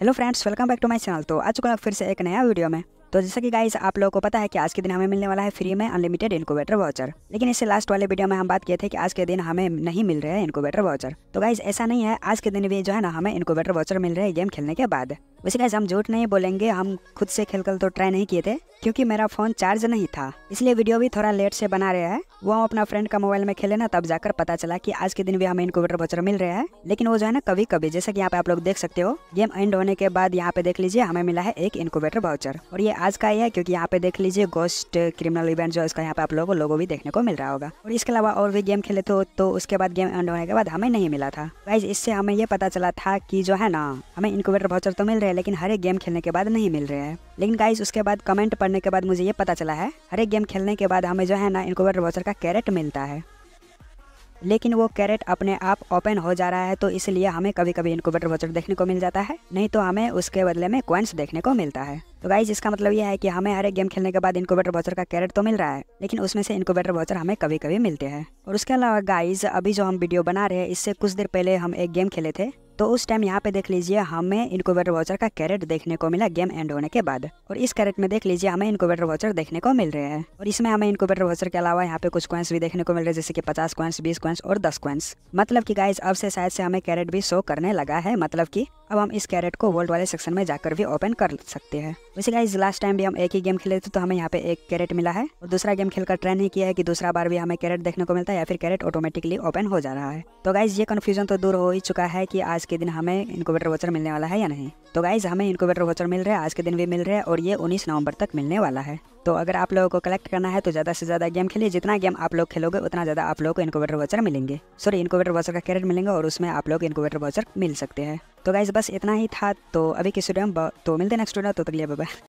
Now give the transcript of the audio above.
hello friends welcome back to my channel तो आ चुका फिर से एक नया वीडियो में तो जैसा कि गाइस आप लोगों को पता है कि आज के दिन हमें मिलने वाला है फ्री में अनलिमिटेड इनकोवेटर वाउचर लेकिन इससे लास्ट वाले वीडियो में हम बात किए थे कि आज के दिन हमें नहीं मिल रहे हैं इनकोवेटर वाउचर तो गाइज ऐसा नहीं है आज के दिन भी जो है ना हमें इनकोवेटर वाउचर मिल रहे हैं गेम खेलने के बाद वैसे कैसे हम झूठ नहीं बोलेंगे हम खुद से खेलकर तो ट्राई नहीं किए थे क्योंकि मेरा फ़ोन चार्ज नहीं था इसलिए वीडियो भी थोड़ा लेट से बना रहे हैं वो हम अपना फ्रेंड का मोबाइल में खेले ना तब जाकर पता चला कि आज के दिन भी हमें इनक्यूबेटर बचर मिल रहा है लेकिन वो जो है ना कभी कभी जैसे कि यहाँ पे आप लोग देख सकते हो गेम एंड होने के बाद यहाँ पे देख लीजिए हमें मिला है एक इनक्यूबेटर वाउचर और ये आज का ही है क्योंकि यहाँ पे देख लीजिए गोस्ट क्रिमिनल इवेंट जो इसका यहाँ पे आप लोगों को लोगो भी देखने को मिल रहा होगा और इसके अलावा और भी गेम खेले तो, तो उसके बाद गेम एंड होने के बाद हमें नहीं मिला था इससे हमें ये पता चला था की जो है ना हमें इनक्यूबेटर वाउचर तो मिल रहे रहे हैं लेकिन हर एक गेम खेलने के बाद नहीं मिल रहे हैं लेकिन गाइस उसके बाद कमेंट पढ़ने के बाद मुझे ये पता चला है हर एक गेम खेलने के बाद हमें जो है ना इनकोबर वाउचर का कैरेट मिलता है लेकिन वो कैरेट अपने आप ओपन हो जा रहा है तो इसलिए हमें कभी कभी इनक्यूबेटर वॉचर देखने को मिल जाता है नहीं तो हमें उसके बदले में क्वेंस देखने को मिलता है तो गाइज इसका मतलब ये है कि हमें हर एक गेम खेलने के बाद इनक्यूबेटर वॉचर का कैरेट तो मिल रहा है लेकिन उसमें से इनक्यूबेटर वॉचर हमें कभी कभी मिलते हैं और उसके अलावा गाइज अभी जो हम वीडियो बना रहे हैं इससे कुछ देर पहले हम एक गेम खेले थे तो उस टाइम यहाँ पे देख लीजिए हमें इनकोवेटर वॉचर का कैरेट देखने को मिला गेम एंड होने के बाद और इस कैरेट में देख लीजिए हमें इनकोवेटर वॉचर देखने को मिल रहे हैं और इसमें हमें इनकोवेटर वाचर के अलावा यहाँ पे कुछ क्वेंस भी देखने को मिल रहे हैं जैसे कि पचास क्वेंस बीस क्वेंस और दस क्वेंस मतलब की गाइज अब से शायद से हमें कैरेट भी शो करने लगा है मतलब की अब हम इस कैरेट को वर्ल्ड वाले सेक्शन में जाकर भी ओपन कर सकते हैं वैसे गाइज लास्ट टाइम भी हम एक ही गेम खेले थे तो हमें यहाँ पे एक कैरेट मिला है और दूसरा गेम खेलकर ट्राई नहीं किया है कि दूसरा बार भी हमें कैरेट देखने को मिलता है या फिर कैरेट ऑटोमेटिकली ओपन हो जा रहा है तो गाइज ये कन्फ्यूजन तो दूर हो ही चुका है की आज के दिन हमें इनकोवेटर वोचर मिलने वाला है या नहीं तो गाइज हमें इनकोवेटर वोचर मिल रहा है आज के दिन भी मिल रहा है और ये उन्नीस नवंबर तक मिलने वाला है तो अगर आप लोगों को कलेक्ट करना है तो ज़्यादा से ज़्यादा गेम खेलिए जितना गेम आप लोग खेलोगे उतना ज़्यादा आप लोगों को इनकोवेटर वोचर मिलेंगे सॉरी इनकोवेटर वोचर का कैरेट मिलेंगे और उसमें आप लोग इनकोवेटर वोचर मिल सकते हैं तो गाइज़ बस इतना ही था तो अभी की स्टूडियो तो मिलते हैं नेक्स्ट वीडियो तो तक लिया बाबा